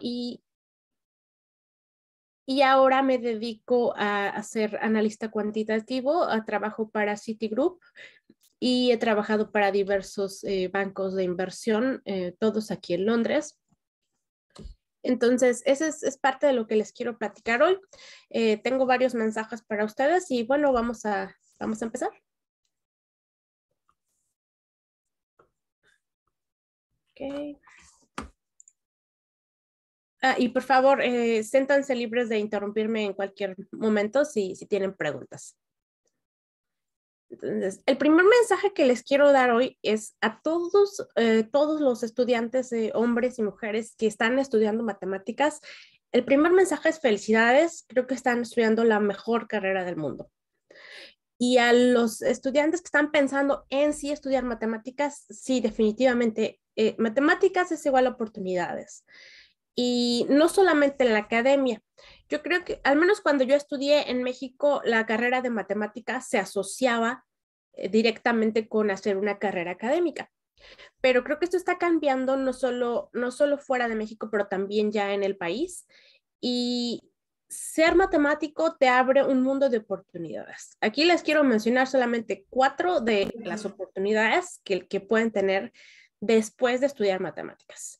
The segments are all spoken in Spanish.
y, y ahora me dedico a, ser analista cuantitativo, a trabajo para Citigroup y he trabajado para diversos eh, bancos de inversión, eh, todos aquí en Londres. Entonces, ese es, parte de lo que les quiero platicar hoy. Eh, tengo varios mensajes para ustedes y bueno, vamos a, vamos a empezar. Okay. Ah, y por favor, eh, siéntanse libres de interrumpirme en cualquier momento si, tienen preguntas. Entonces, el primer mensaje que les quiero dar hoy es a todos, eh, todos los estudiantes, hombres y mujeres que están estudiando matemáticas. El primer mensaje es felicidades, creo que están estudiando la mejor carrera del mundo. Y a los estudiantes que están pensando en sí estudiar matemáticas, sí, definitivamente, eh, matemáticas es igual a oportunidades y no solamente en la academia. Yo creo que al menos cuando yo estudié en México, la carrera de matemáticas se asociaba eh, directamente con hacer una carrera académica. Pero creo que esto está cambiando no solo, no solo fuera de México, pero también ya en el país. Y ser matemático te abre un mundo de oportunidades. Aquí les quiero mencionar solamente cuatro de las oportunidades que pueden tener después de estudiar matemáticas.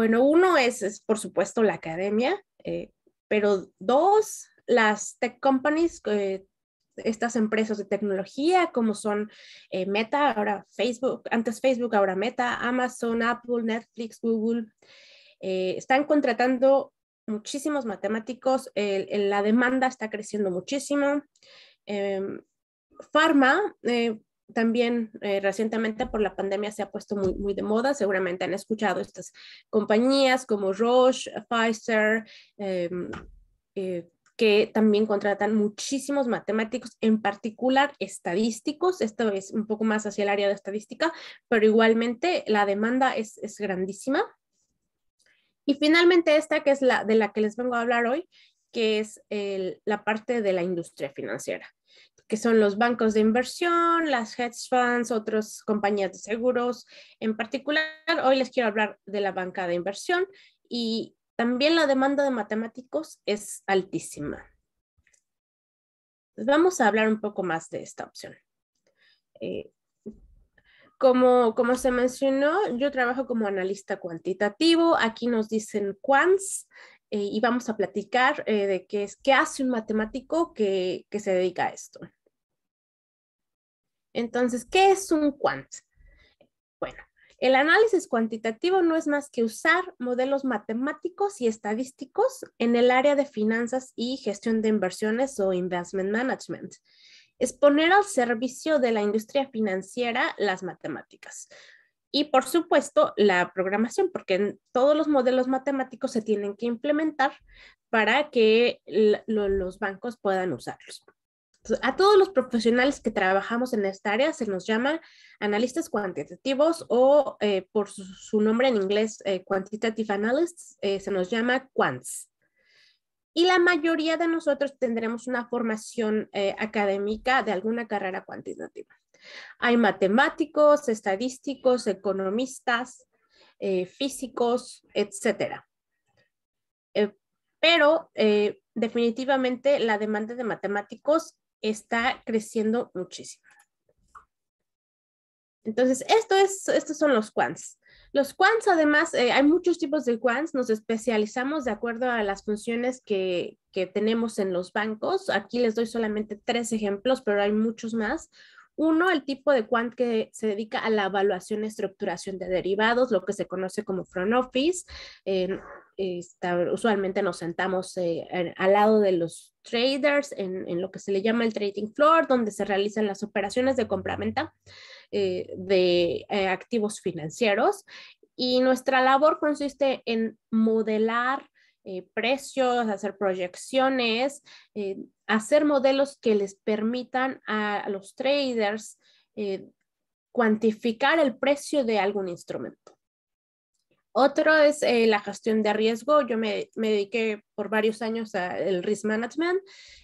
Bueno, uno es, por supuesto la academia, eh, pero dos, las tech companies, eh, estas empresas de tecnología como son eh, Meta, ahora Facebook, antes Facebook, ahora Meta, Amazon, Apple, Netflix, Google, están contratando muchísimos matemáticos, la demanda está creciendo muchísimo. Em, Pharma, también eh, recientemente por la pandemia se ha puesto muy, de moda. Seguramente han escuchado estas compañías como Roche, Pfizer, em, eh, que también contratan muchísimos matemáticos, en particular estadísticos. Esto es un poco más hacia el área de estadística, pero igualmente la demanda es, grandísima. Y finalmente esta, que es la de la que les vengo a hablar hoy, que es la parte de la industria financiera que son los bancos de inversión, las hedge funds, otras compañías de seguros. En particular, hoy les quiero hablar de la banca de inversión y también la demanda de matemáticos es altísima. Pues vamos a hablar un poco más de esta opción. Eh, como, como, se mencionó, yo trabajo como analista cuantitativo. Aquí nos dicen quants eh, y vamos a platicar eh, de qué, es, qué hace un matemático que, que se dedica a esto. Entonces, ¿qué es un quant? Bueno, el análisis cuantitativo no es más que usar modelos matemáticos y estadísticos en el área de finanzas y gestión de inversiones o investment management. Es poner al servicio de la industria financiera las matemáticas. Y por supuesto, la programación, porque todos los modelos matemáticos se tienen que implementar para que los bancos puedan usarlos. Pues, a todos los profesionales que trabajamos en esta área se nos llama analistas cuantitativos o eh, por su, nombre en inglés, eh, quantitative analysts, eh, se nos llama quants. Y la mayoría de nosotros tendremos una formación académica de alguna carrera cuantitativa. Hay matemáticos, estadísticos, economistas, físicos, etcétera pero definitivamente la demanda de matemáticos está creciendo muchísimo. Entonces, esto es, estos son los quants. Los quants, además, eh, hay muchos tipos de quants, nos especializamos de acuerdo a las funciones que, tenemos en los bancos. Aquí les doy solamente tres ejemplos, pero hay muchos más. Uno, el tipo de quant que se dedica a la evaluación y estructuración de derivados, lo que se conoce como front office. Eh, usualmente nos sentamos eh, al lado de los traders en, lo que se le llama el trading floor, donde se realizan las operaciones de compraventa eh, de eh, activos financieros. Y nuestra labor consiste en modelar eh, precios, hacer proyecciones, hacer modelos que les permitan a, los traders cuantificar el precio de algún instrumento. Otro es eh, la gestión de riesgo. Yo me, dediqué por varios años al risk management.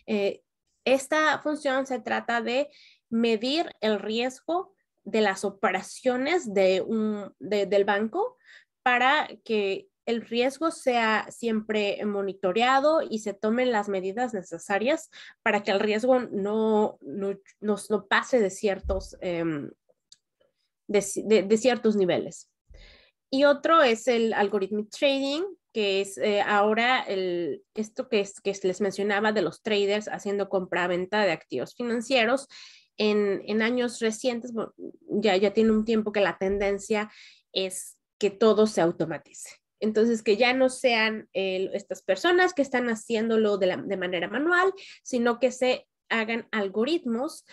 Eh, esta función se trata de medir el riesgo de las operaciones del banco para que el riesgo sea siempre monitoreado y se tomen las medidas necesarias para que el riesgo no, pase de ciertos, em, de ciertos niveles. Y otro es el algorithmic trading, que es eh, ahora el, esto que, es, que les mencionaba de los traders haciendo compra-venta de activos financieros. En, en, años recientes, ya, ya tiene un tiempo que la tendencia es que todo se automatice. Entonces, que ya no sean eh, estas personas que están haciéndolo de, de manera manual, sino que se hagan algoritmos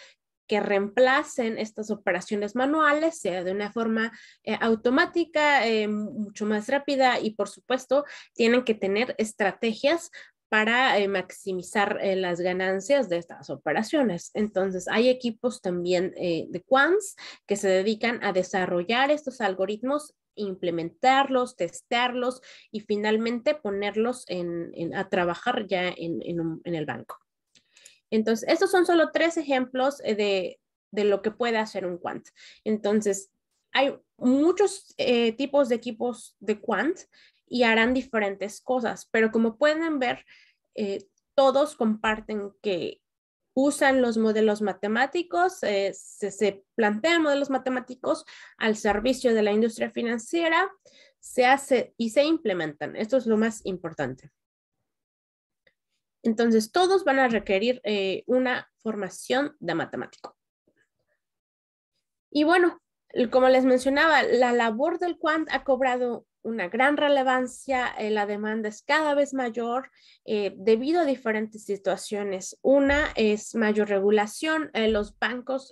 que reemplacen estas operaciones manuales, sea de una forma eh, automática, eh, mucho más rápida y por supuesto tienen que tener estrategias para eh, maximizar las ganancias de estas operaciones. Entonces, hay equipos también de quants que se dedican a desarrollar estos algoritmos implementarlos, testearlos y finalmente ponerlos a trabajar ya en el banco. Entonces, estos son solo tres ejemplos eh, de, lo que puede hacer un quant. Entonces, hay muchos eh, tipos de equipos de quant y harán diferentes cosas, pero como pueden ver, eh, todos comparten que usan los modelos matemáticos, se, se, plantean modelos matemáticos al servicio de la industria financiera, se hace y se implementan. Esto es lo más importante. Entonces, todos van a requerir eh, una formación de matemático. Y bueno, como les mencionaba, la labor del quant ha cobrado una gran relevancia, eh, la demanda es cada vez mayor eh, debido a diferentes situaciones. Una es mayor regulación, los bancos,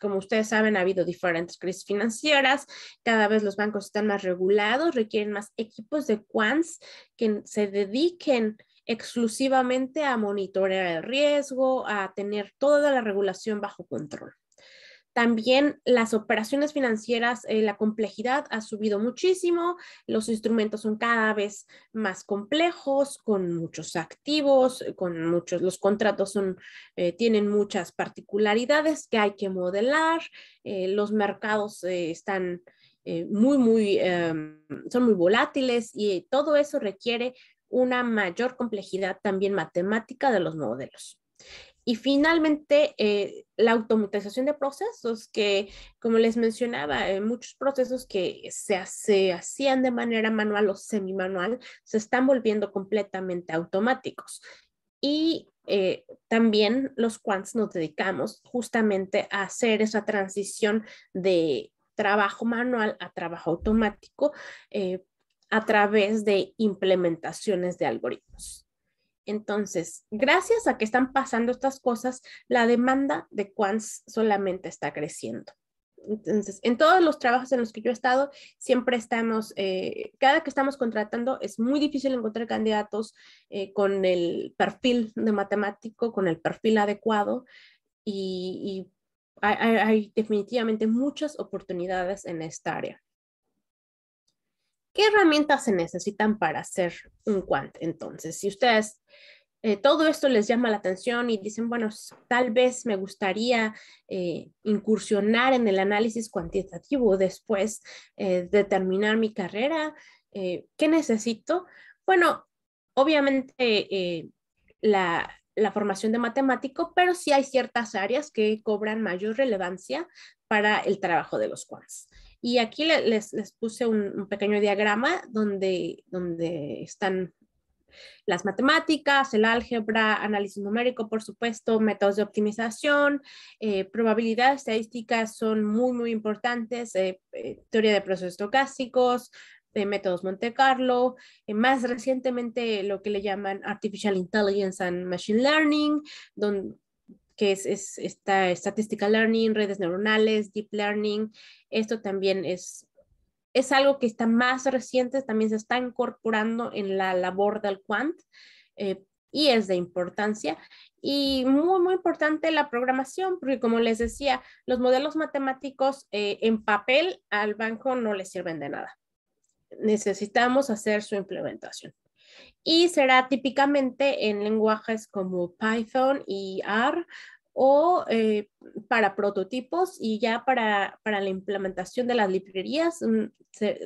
como ustedes saben, ha habido diferentes crisis financieras, cada vez los bancos están más regulados, requieren más equipos de quants que se dediquen exclusivamente a monitorear el riesgo, a tener toda la regulación bajo control. También las operaciones financieras, eh, la complejidad ha subido muchísimo, los instrumentos son cada vez más complejos, con muchos activos, con muchos, los contratos son, eh, tienen muchas particularidades que hay que modelar, eh, los mercados están muy, muy, em, son muy volátiles y todo eso requiere una mayor complejidad también matemática de los modelos. Y finalmente, eh, la automatización de procesos, que como les mencionaba, eh, muchos procesos que se, hacían de manera manual o semi manual se están volviendo completamente automáticos. Y eh, también los quants nos dedicamos justamente a hacer esa transición de trabajo manual a trabajo automático a través de implementaciones de algoritmos. Entonces, gracias a que están pasando estas cosas, la demanda de quants solamente está creciendo. Entonces, en todos los trabajos en los que yo he estado, siempre estamos, eh, cada que estamos contratando, es muy difícil encontrar candidatos eh, con el perfil de matemático, con el perfil adecuado y, hay, definitivamente muchas oportunidades en esta área. ¿Qué herramientas se necesitan para hacer un quant? Entonces, si ustedes eh, todo esto les llama la atención y dicen, bueno, tal vez me gustaría eh, incursionar en el análisis cuantitativo después eh, de terminar mi carrera, ¿qué necesito? Bueno, obviamente la, la formación de matemático, pero sí hay ciertas áreas que cobran mayor relevancia para el trabajo de los quants. Y aquí les, les puse un, pequeño diagrama donde, donde están las matemáticas, el álgebra, análisis numérico, por supuesto, métodos de optimización, eh, probabilidades estadísticas son muy, muy importantes, eh, eh, teoría de procesos estocásticos, de métodos Monte Carlo, más recientemente lo que le llaman Artificial Intelligence and Machine Learning, donde que es, esta statistical learning, redes neuronales, deep learning. Esto también es, es algo que está más reciente, también se está incorporando en la labor del quant eh, y es de importancia. Y muy, muy importante la programación, porque como les decía, los modelos matemáticos eh, en papel al banco no le sirven de nada. Necesitamos hacer su implementación y será típicamente en lenguajes como Python y R o eh, para prototipos y ya para, la implementación de las librerías, mm,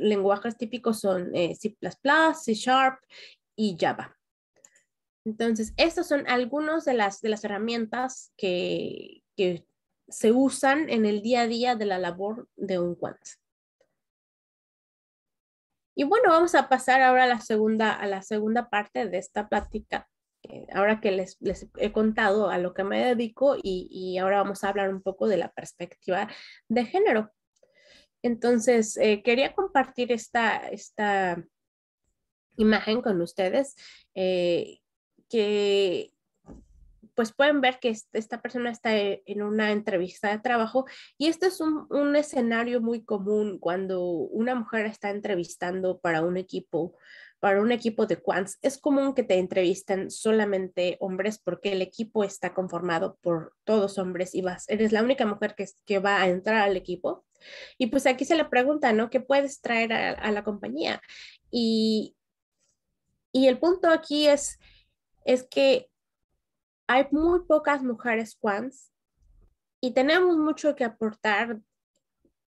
lenguajes típicos son eh, C++, C Sharp y Java. Entonces, estas son algunas de las, de las herramientas que, que se usan en el día a día de la labor de un quant. Y bueno, vamos a pasar ahora a la segunda, a la segunda parte de esta plática. Eh, ahora que les, he contado a lo que me dedico y, ahora vamos a hablar un poco de la perspectiva de género. Entonces, eh, quería compartir esta, esta imagen con ustedes eh, que pues pueden ver que esta persona está e-, en una entrevista de trabajo y este es un, escenario muy común cuando una mujer está entrevistando para un equipo para un equipo de quants es común que te entrevistan solamente hombres porque el equipo está conformado por todos hombres y vas, eres la única mujer que, que va a entrar al equipo. Y pues aquí se le pregunta, ¿no? ¿Qué puedes traer a, a la compañía? Y, y el punto aquí es, es que hay muy pocas mujeres quans y tenemos mucho que aportar,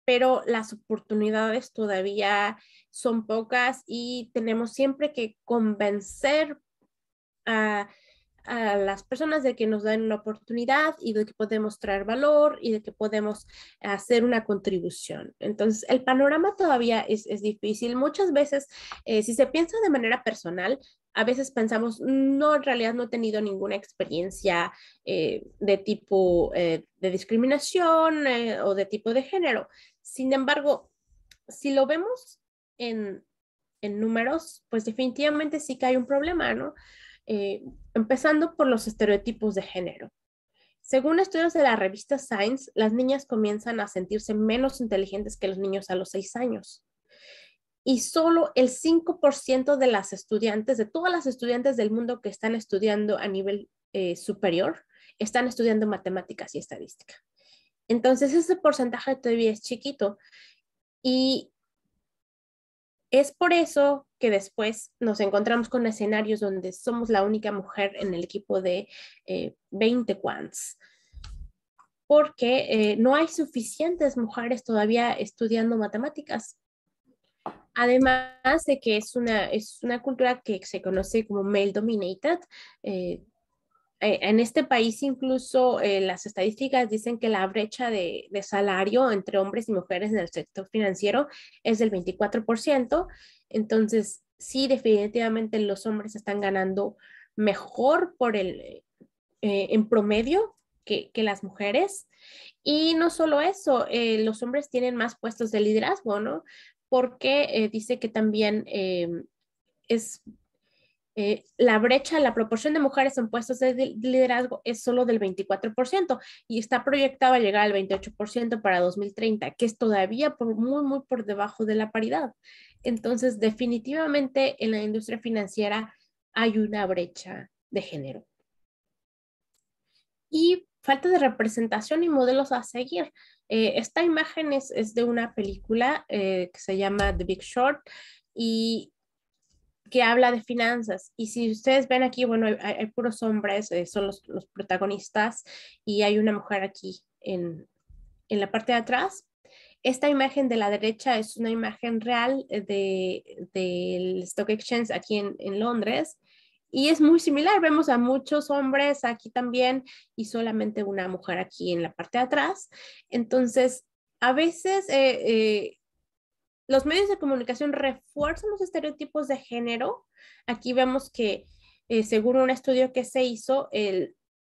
pero las oportunidades todavía son pocas y tenemos siempre que convencer a a las personas de que nos dan una oportunidad y de que podemos traer valor y de que podemos hacer una contribución. Entonces, el panorama todavía es, difícil. Muchas veces, eh, si se piensa de manera personal, a veces pensamos, no, en realidad no he tenido ninguna experiencia eh, de tipo eh, de discriminación o de tipo de género. Sin embargo, si lo vemos en, en números, pues definitivamente sí que hay un problema, ¿no? Eh, empezando por los estereotipos de género. Según estudios de la revista Science, las niñas comienzan a sentirse menos inteligentes que los niños a los seis años. Y solo el 5% de las estudiantes, de todas las estudiantes del mundo que están estudiando a nivel eh, superior, están estudiando matemáticas y estadística. Entonces, ese porcentaje todavía es chiquito. Y es por eso que después nos encontramos con escenarios donde somos la única mujer en el equipo de 20 eh, quants, porque eh, no hay suficientes mujeres todavía estudiando matemáticas. Además de que es una, es una cultura que se conoce como male dominated, eh, eh, en este país incluso eh, las estadísticas dicen que la brecha de, salario entre hombres y mujeres en el sector financiero es del 24%. Entonces, sí, definitivamente los hombres están ganando mejor por el, eh, en promedio que, que, las mujeres. Y no solo eso, los hombres tienen más puestos de liderazgo, ¿no? Porque dice que también es eh, la brecha, la proporción de mujeres en puestos de liderazgo es solo del 24% y está proyectada a llegar al 28% para 2030, que es todavía muy, muy por debajo de la paridad. Entonces, definitivamente en la industria financiera hay una brecha de género. Y falta de representación y modelos a seguir. Eh, esta imagen es, de una película eh, que se llama The Big Short y que habla de finanzas. Y si ustedes ven aquí, bueno, hay, puros hombres, eh, son los, protagonistas, y hay una mujer aquí en, la parte de atrás. Esta imagen de la derecha es una imagen real eh, del de, Stock Exchange aquí en, en Londres. Y es muy similar, vemos a muchos hombres aquí también y solamente una mujer aquí en la parte de atrás. Entonces, a veces eh, eh los medios de comunicación refuerzan los estereotipos de género. Aquí vemos que, eh, según un estudio que se hizo,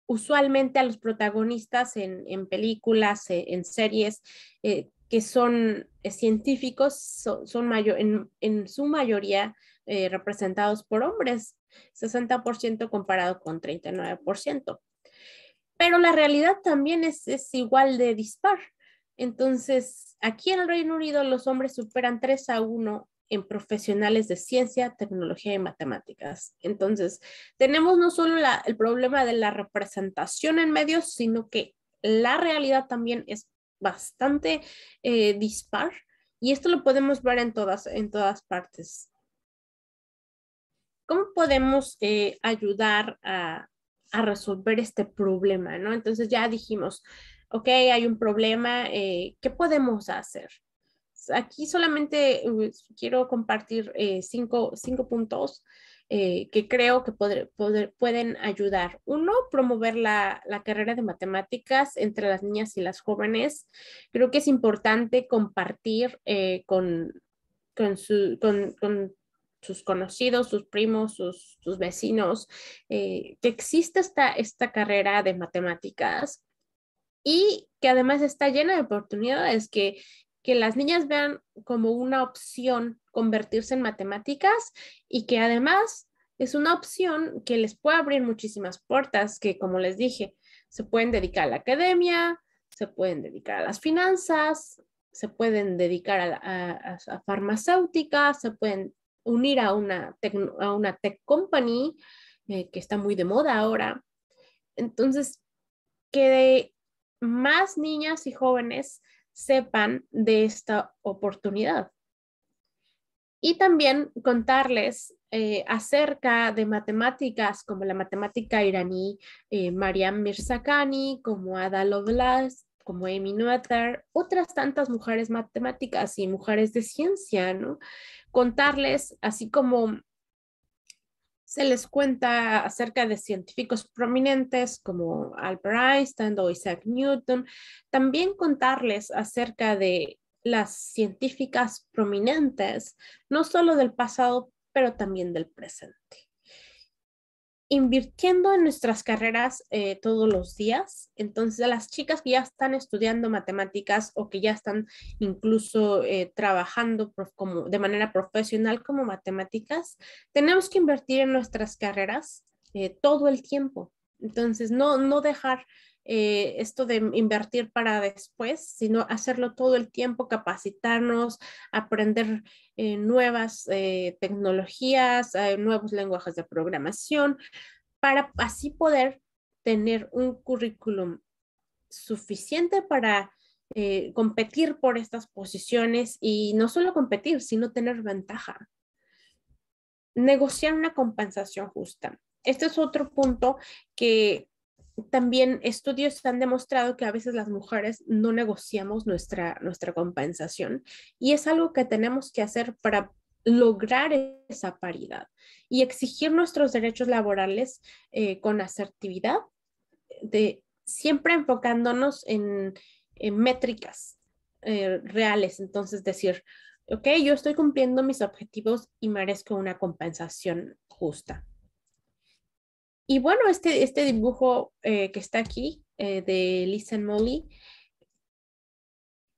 usualmente a los protagonistas en, películas, eh, en series eh, que son científicos, son mayor, en, su mayoría representados por hombres, 60% comparado con 39%. Pero la realidad también es, es igual de dispar. Entonces, aquí en el Reino Unido los hombres superan 3 a 1 en profesionales de ciencia, tecnología y matemáticas. Entonces, tenemos no solo el problema de la representación en medios, sino que la realidad también es bastante eh, dispar y esto lo podemos ver en todas, en partes. ¿Cómo podemos eh, ayudar a, a resolver este problema? ¿no? Entonces ya dijimos, ok, hay un problema, eh, ¿qué podemos hacer? Aquí solamente eh, quiero compartir eh, cinco, puntos que creo que poder, pueden ayudar. Uno, promover la, carrera de matemáticas entre las niñas y las jóvenes. Creo que es importante compartir con, con, sus conocidos, sus primos, sus, vecinos, que existe esta, esta carrera de matemáticas, y que además está llena de oportunidades, que, que las niñas vean como una opción convertirse en matemáticas y que además es una opción que les puede abrir muchísimas puertas, que como les dije, se pueden dedicar a la academia, se pueden dedicar a las finanzas, se pueden dedicar a, a, farmacéuticas, se pueden unir a una tech, a company eh, que está muy de moda ahora. Entonces, que más niñas y jóvenes sepan de esta oportunidad. Y también contarles eh, acerca de matemáticas como la matemática iraní eh, Mariam Mirzakhani, como Ada Lovelace, como Amy Noether, otras tantas mujeres matemáticas y mujeres de ciencia, ¿no? Contarles, así como se les cuenta acerca de científicos prominentes como Albert Einstein o Isaac Newton. También contarles acerca de las científicas prominentes, no solo del pasado, pero también del presente invirtiendo en nuestras carreras eh, todos los días. Entonces, a las chicas que ya están estudiando matemáticas o que ya están incluso eh, trabajando como, de manera profesional como matemáticas, tenemos que invertir en nuestras carreras eh, todo el tiempo. Entonces, no, no dejar eh, esto de invertir para después, sino hacerlo todo el tiempo, capacitarnos, aprender eh, nuevas eh, tecnologías, nuevos lenguajes de programación, para así poder tener un currículum suficiente para competir por estas posiciones y no solo competir, sino tener ventaja. Negociar una compensación justa. Este es otro punto que también estudios han demostrado que a veces las mujeres no negociamos nuestra, compensación y es algo que tenemos que hacer para lograr esa paridad y exigir nuestros derechos laborales eh, con asertividad, de, siempre enfocándonos en, métricas eh, reales. Entonces, decir, ok, yo estoy cumpliendo mis objetivos y merezco una compensación justa. Y bueno, este, este dibujo eh, que está aquí eh, de Lisa Molly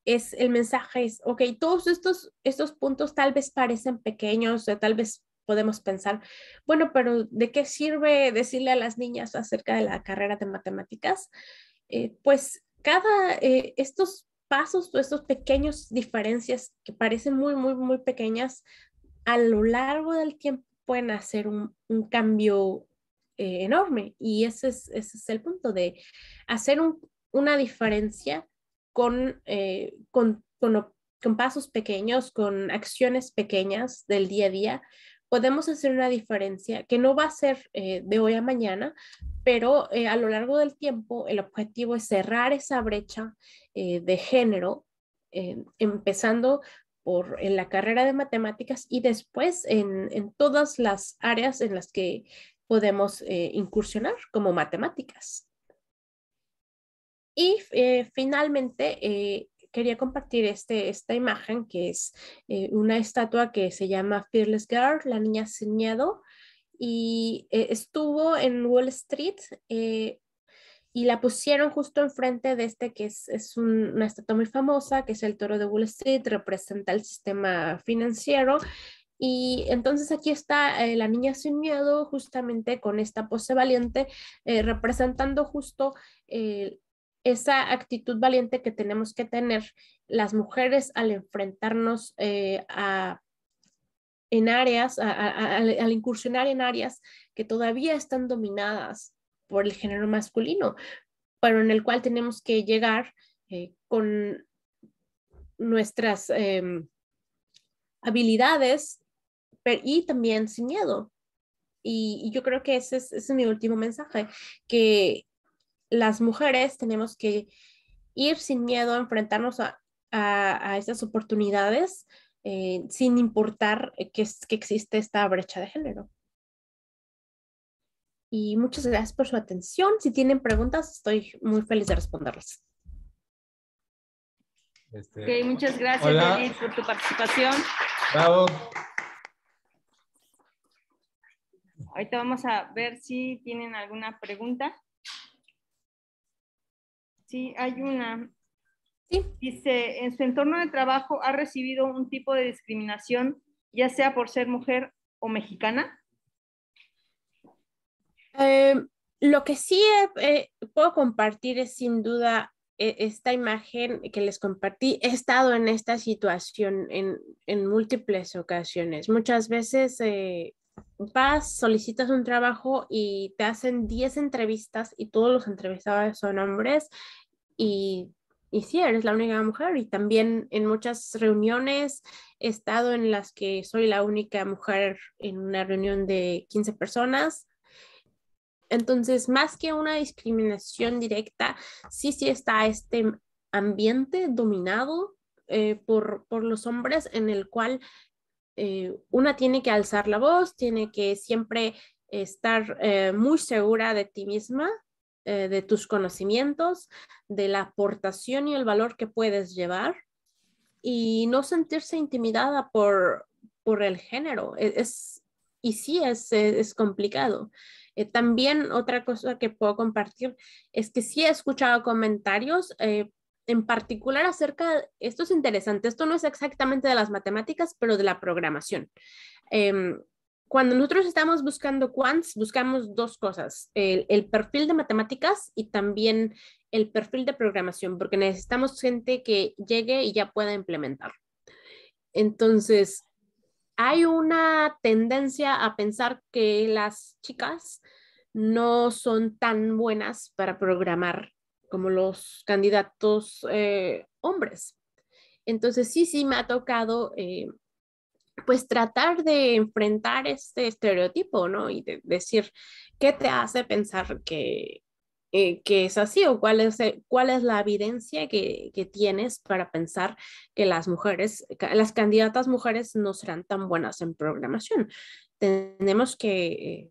es el mensaje es, ok, todos estos, estos puntos tal vez parecen pequeños, tal vez podemos pensar, bueno, pero ¿de qué sirve decirle a las niñas acerca de la carrera de matemáticas? Eh, pues cada, estos pasos o estos pequeños diferencias que parecen muy, muy, muy pequeñas, a lo largo del tiempo pueden hacer un, un cambio eh, enorme. Y ese es, ese es el punto de hacer una diferencia con, eh, con, pasos pequeños, con acciones pequeñas del día a día, podemos hacer una diferencia que no va a ser eh, de hoy a mañana, pero a lo largo del tiempo el objetivo es cerrar esa brecha de género, empezando por en la carrera de matemáticas y después en, en todas las áreas en las que podemos eh, incursionar como matemáticas. Y eh, finalmente, eh, quería compartir este, esta imagen que es una estatua que se llama Fearless Girl, la niña sin y estuvo en Wall Street y la pusieron justo enfrente de este que es, es una estatua muy famosa, que es el toro de Wall Street, representa el sistema financiero y entonces aquí está eh, la niña sin miedo, justamente con esta pose valiente, eh, representando justo eh, esa actitud valiente que tenemos que tener las mujeres al enfrentarnos en áreas, al incursionar en áreas que todavía están dominadas por el género masculino, pero en el cual tenemos que llegar con nuestras em, habilidades pero, y también sin miedo. Y, yo creo que ese es, mi último mensaje, que las mujeres tenemos que ir sin miedo a enfrentarnos a, a, esas oportunidades, eh, sin importar que, existe esta brecha de género. Y muchas gracias por su atención. Si tienen preguntas, estoy muy feliz de responderlas. Este, muchas gracias, por tu participación. Bravo. Ahorita vamos a ver si tienen alguna pregunta. Sí, hay una. Sí. Dice, en su entorno de trabajo ha recibido un tipo de discriminación, ya sea por ser mujer o mexicana. Eh, lo que sí eh, eh, puedo compartir es sin duda e, esta imagen que les compartí, he estado en esta situación en, múltiples ocasiones. Muchas veces vas, solicitas un trabajo y te hacen 10 entrevistas y todos los entrevistados son hombres y, y sí, eres la única mujer. Y también en muchas reuniones he estado en las que soy la única mujer en una reunión de 15 personas. Entonces, más que una discriminación directa, sí, sí está este ambiente dominado eh, por, por los hombres en el cual eh, una tiene que alzar la voz, tiene que siempre estar eh, muy segura de ti misma, eh, de tus conocimientos, de la aportación y el valor que puedes llevar y no sentirse intimidada por, el género. E-, es, y sí, es, e-, complicado. también otra cosa que puedo compartir es que sí he escuchado comentarios, en particular acerca, esto es interesante, esto no es exactamente de las matemáticas, pero de la programación. Em, cuando nosotros estamos buscando quants, buscamos dos cosas, el, perfil de matemáticas y también el perfil de programación, porque necesitamos gente que llegue y ya pueda implementar. Entonces, hay una tendencia a pensar que las chicas no son tan buenas para programar como los candidatos eh, hombres. Entonces sí, sí me ha tocado eh, pues tratar de enfrentar este estereotipo, ¿no? Y decir, ¿qué te hace pensar que, eh, es así o cuál es, cuál es la evidencia que, que, tienes para pensar que las mujeres, las candidatas mujeres no serán tan buenas en programación? Tenemos que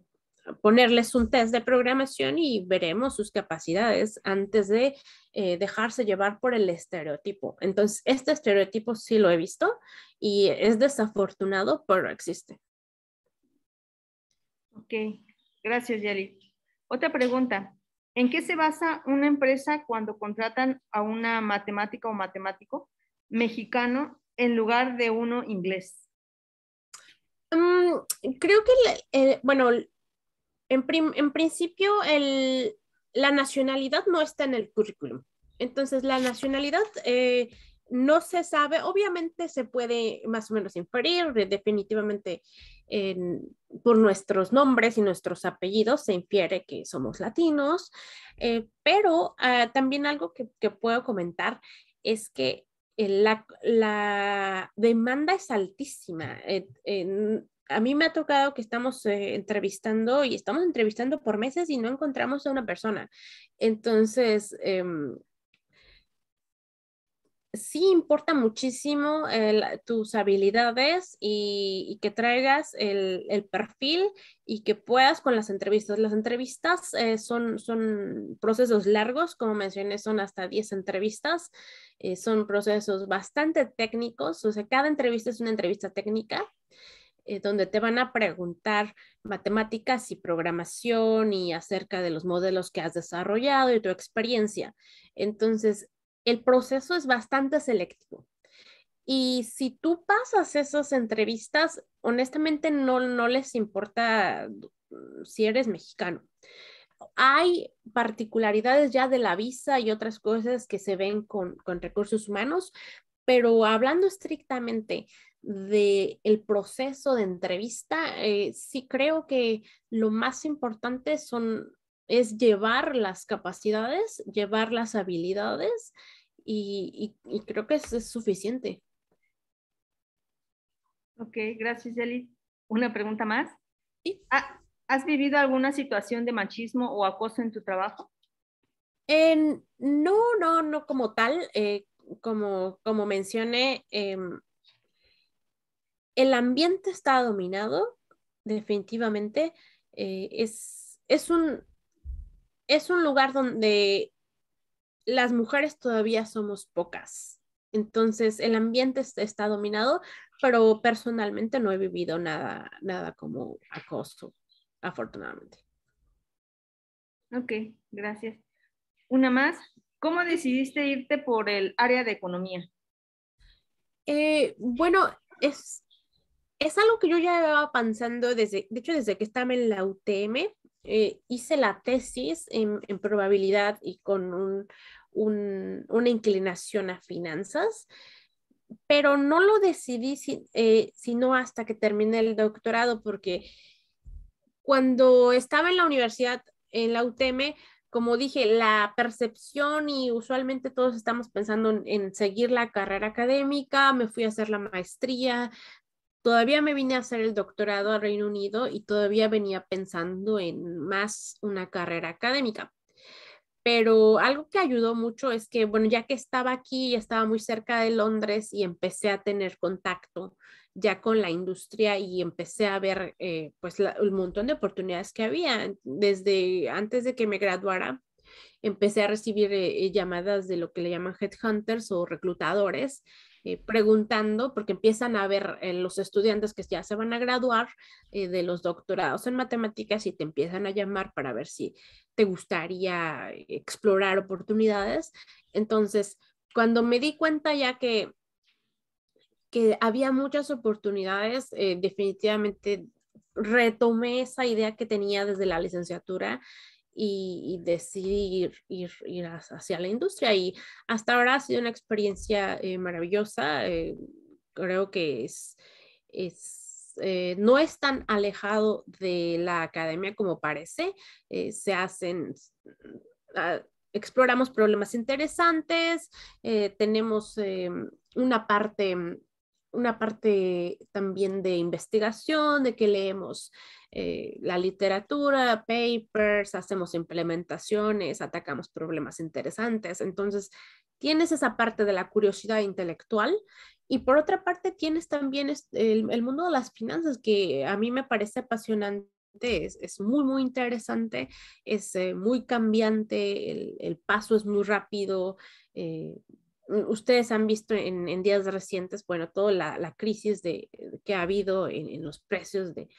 ponerles un test de programación y veremos sus capacidades antes de eh, dejarse llevar por el estereotipo. Entonces, este estereotipo sí lo he visto y es desafortunado, pero existe. Ok, gracias, Yali. Otra pregunta. ¿En qué se basa una empresa cuando contratan a una matemática o matemático mexicano en lugar de uno inglés? Mm, creo que, bueno, en, principio, la nacionalidad no está en el currículum. Entonces, la nacionalidad eh, no se sabe, obviamente se puede más o menos inferir, definitivamente por nuestros nombres y nuestros apellidos se infiere que somos latinos, eh, pero ah, también algo que, puedo comentar es que eh, la, la, demanda es altísima. En, a mí me ha tocado que estamos eh, entrevistando y estamos entrevistando por meses y no encontramos a una persona. Entonces, em, sí importa muchísimo tus habilidades y, que traigas el, perfil y que puedas con las entrevistas. Las entrevistas eh, son, son procesos largos, como mencioné, son hasta 10 entrevistas. Eh, son procesos bastante técnicos, o sea, cada entrevista es una entrevista técnica. Eh, donde te van a preguntar matemáticas y programación y acerca de los modelos que has desarrollado y tu experiencia. Entonces, el proceso es bastante selectivo. Y si tú pasas esas entrevistas, honestamente no, les importa si eres mexicano. Hay particularidades ya de la visa y otras cosas que se ven con recursos humanos, pero hablando estrictamente de el proceso de entrevista, eh, sí creo que lo más importante son, es llevar las capacidades, llevar las habilidades y, creo que es suficiente. Ok, gracias, Eli. ¿Una pregunta más? Ah, ¿Has vivido alguna situación de machismo o acoso en tu trabajo? En, no, no, no como tal. Eh, como, como mencioné, em, el ambiente está dominado, definitivamente. Eh, es, es, un, es un lugar donde las mujeres todavía somos pocas. Entonces, el ambiente está dominado, pero personalmente no he vivido nada, nada como acoso, afortunadamente. Ok, gracias. Una más. ¿Cómo decidiste irte por el área de economía? Eh, bueno, es, es algo que yo ya llevaba pensando desde, de hecho, desde que estaba en la UTM, eh, hice la tesis en, probabilidad y con una inclinación a finanzas, pero no lo decidí eh, sino hasta que terminé el doctorado, porque cuando estaba en la universidad, en la UTM, como dije, la percepción y usualmente todos estamos pensando en, seguir la carrera académica, me fui a hacer la maestría, Todavía me vine a hacer el doctorado a Reino Unido y todavía venía pensando en más una carrera académica. Pero algo que ayudó mucho es que, bueno, ya que estaba aquí, estaba muy cerca de Londres y empecé a tener contacto ya con la industria y empecé a ver eh, pues un el montón de oportunidades que había. Desde antes de que me graduara, empecé a recibir eh, llamadas de lo que le llaman headhunters o reclutadores eh, preguntando, porque empiezan a ver eh, los estudiantes que ya se van a graduar eh, de los doctorados en matemáticas y te empiezan a llamar para ver si te gustaría explorar oportunidades. Entonces, cuando me di cuenta ya que, que había muchas oportunidades, definitivamente retomé esa idea que tenía desde la licenciatura y, y decidir ir, ir, hacia la industria. Y hasta ahora ha sido una experiencia eh, maravillosa. Eh, creo que es, es eh, no es tan alejado de la academia como parece. se hacen... Ah, exploramos problemas interesantes, tenemos em, una parte em, una parte también de investigación, de que leemos eh, la literatura, papers, hacemos implementaciones, atacamos problemas interesantes. Entonces, tienes esa parte de la curiosidad intelectual y por otra parte tienes también el, mundo de las finanzas que a mí me parece apasionante es, muy, muy interesante, es eh, muy cambiante, el, paso es muy rápido, eh, ustedes han visto en, días recientes, bueno, toda la, crisis que ha habido en, los precios de,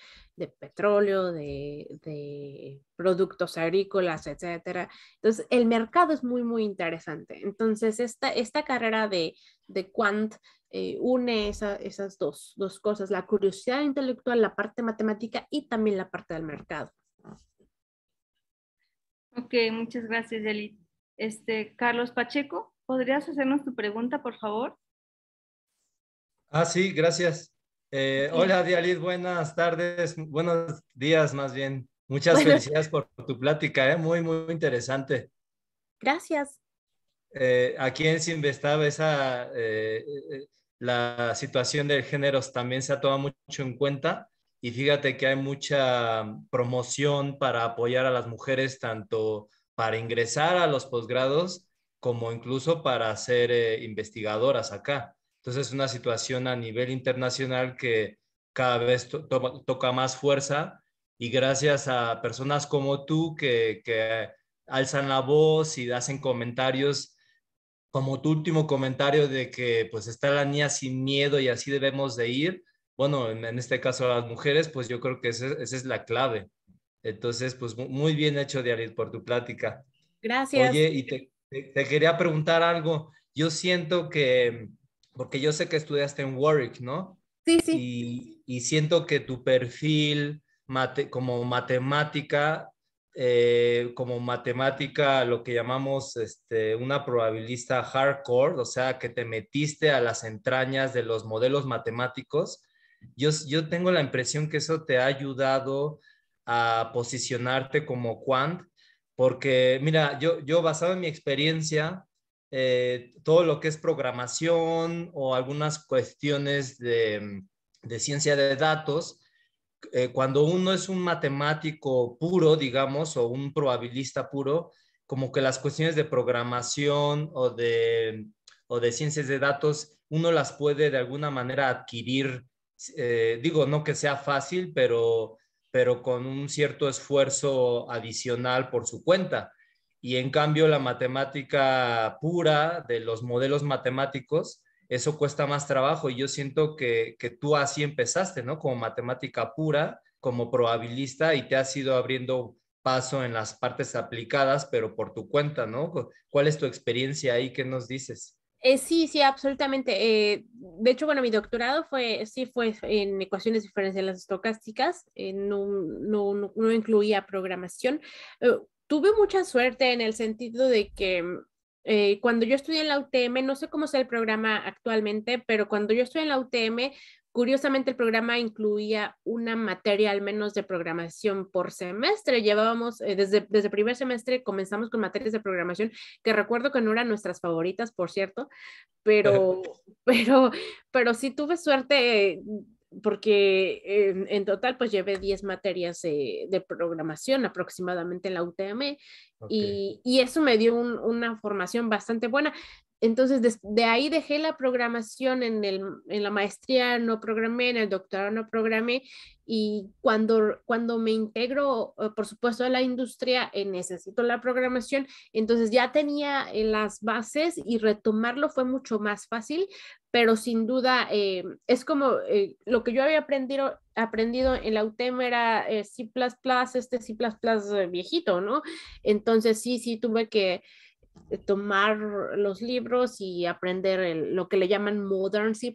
petróleo, de, productos agrícolas, etcétera. Entonces, el mercado es muy, muy interesante. Entonces, esta, esta carrera de, de Quant eh, une esas dos, cosas, la curiosidad intelectual, la parte matemática y también la parte del mercado. Ok, muchas gracias, Este, Carlos Pacheco. ¿Podrías hacernos tu pregunta, por favor? Ah, sí, gracias. Eh, hola, Dialid, buenas tardes, buenos días más bien. Muchas gracias felicidades por tu plática, eh, muy, muy interesante. Gracias. Eh, aquí en Sinvestaba esa, la situación de género también se ha tomado mucho en cuenta y fíjate que hay mucha promoción para apoyar a las mujeres tanto para ingresar a los posgrados como incluso para ser eh, investigadoras acá. Entonces es una situación a nivel internacional que cada vez toca más fuerza y gracias a personas como tú que, alzan la voz y hacen comentarios como tu último comentario de que pues está la niña sin miedo y así debemos de ir, bueno, en, este caso a las mujeres, pues yo creo que esa, es la clave. Entonces, pues muy bien hecho, Diarit, por tu plática. Gracias. Oye, y te, te, quería preguntar algo. Yo siento que, porque yo sé que estudiaste en Warwick, ¿no? Sí, sí. Y, siento que tu perfil como matemática, eh, como matemática, lo que llamamos este, una probabilista hardcore, o sea, que te metiste a las entrañas de los modelos matemáticos, yo, yo tengo la impresión que eso te ha ayudado a posicionarte como quant porque, mira, yo, yo basado en mi experiencia, eh, todo lo que es programación o algunas cuestiones de, ciencia de datos, eh, cuando uno es un matemático puro, digamos, o un probabilista puro, como que las cuestiones de programación o de, o de ciencias de datos, uno las puede de alguna manera adquirir, eh, digo, no que sea fácil, pero pero con un cierto esfuerzo adicional por su cuenta. Y en cambio, la matemática pura de los modelos matemáticos, eso cuesta más trabajo. Y yo siento que, tú así empezaste, ¿no? Como matemática pura, como probabilista, y te has ido abriendo paso en las partes aplicadas, pero por tu cuenta, ¿no? ¿Cuál es tu experiencia ahí? ¿Qué nos dices? Eh, sí, sí, absolutamente. Eh, de hecho, bueno, mi doctorado fue, sí fue en ecuaciones diferenciales estocásticas, eh, no, no, no, no, incluía programación. tuve mucha suerte en el sentido de que cuando yo estudié en la UTM, no sé cómo es el programa actualmente, pero cuando yo estudié en la UTM Curiosamente, el programa incluía una materia al menos de programación por semestre. Llevábamos, eh, desde, desde primer semestre comenzamos con materias de programación, que recuerdo que no eran nuestras favoritas, por cierto, pero, pero, pero sí tuve suerte. porque en, total pues llevé 10 materias de programación aproximadamente en la UTM y, eso me dio una formación bastante buena entonces, de, ahí dejé la programación en, la maestría, no programé, en el doctorado no programé, y cuando, cuando me integro, eh, por supuesto, a la industria, eh, necesito la programación, entonces ya tenía eh, las bases y retomarlo fue mucho más fácil, pero sin duda es como lo que yo había aprendido, aprendido en la UTEM era C++, este C++ viejito, ¿no? Entonces, sí, sí, tuve que... Eh, tomar los libros y aprender lo que le llaman Modern C++,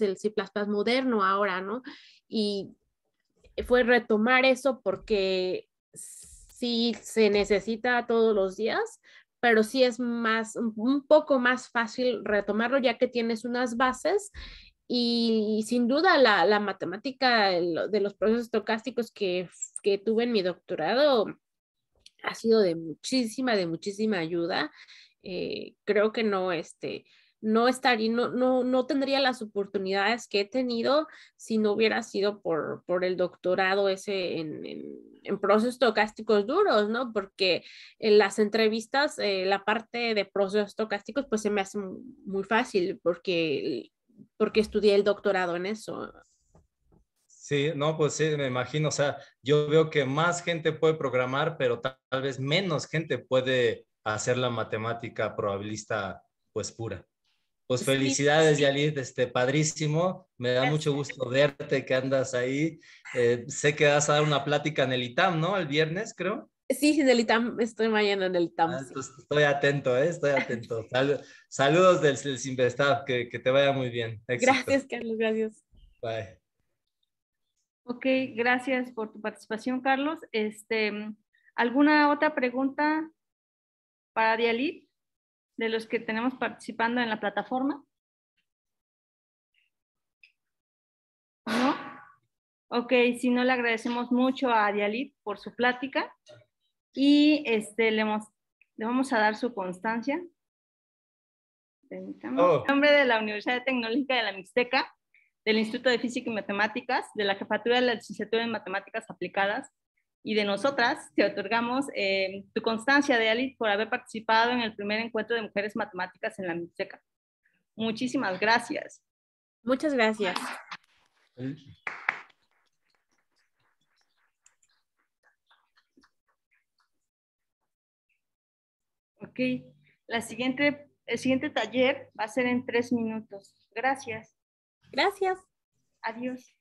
el C++ moderno ahora, ¿no? Y fue retomar eso porque sí se necesita todos los días, pero sí es más, un poco más fácil retomarlo ya que tienes unas bases y sin duda la, la matemática de los procesos estocásticos que, que tuve en mi doctorado ha sido de muchísima, de muchísima ayuda. Eh, creo que no, este, no estaría, no, no, no tendría las oportunidades que he tenido si no hubiera sido por, por el doctorado ese en, procesos tocásticos duros, ¿no? Porque en las entrevistas, eh, la parte de procesos tocásticos, pues se me hace muy fácil porque, porque estudié el doctorado en eso. Sí, no, pues sí, me imagino, o sea, yo veo que más gente puede programar, pero tal vez menos gente puede hacer la matemática probabilista, pues pura. Pues felicidades, Yalit, este, padrísimo. Me da mucho gusto verte que andas ahí. Eh, sé que vas a dar una plática en el ITAM, ¿no? El viernes, creo. Sí, en el ITAM, estoy mañana en el ITAM. Ah, estoy atento, ¿eh? estoy atento. saludos del, del que, te vaya muy bien. Gracias, Carlos, gracias. Bye. Ok, gracias por tu participación, Carlos. Este, ¿Alguna otra pregunta para Dialit de los que tenemos participando en la plataforma? ¿No? Ok, si no, le agradecemos mucho a Dialit por su plática y este, le, vamos a dar su constancia. En oh. nombre de la Universidad Tecnológica de la Mixteca, del Instituto de Física y Matemáticas, de la Jefatura de la Licenciatura en Matemáticas Aplicadas y de nosotras te otorgamos eh, tu constancia de Ali por haber participado en el primer encuentro de mujeres matemáticas en la Miceca. Muchísimas gracias. Muchas gracias. Ok, la siguiente, el siguiente taller va a ser en tres minutos. Gracias. Gracias. Adiós.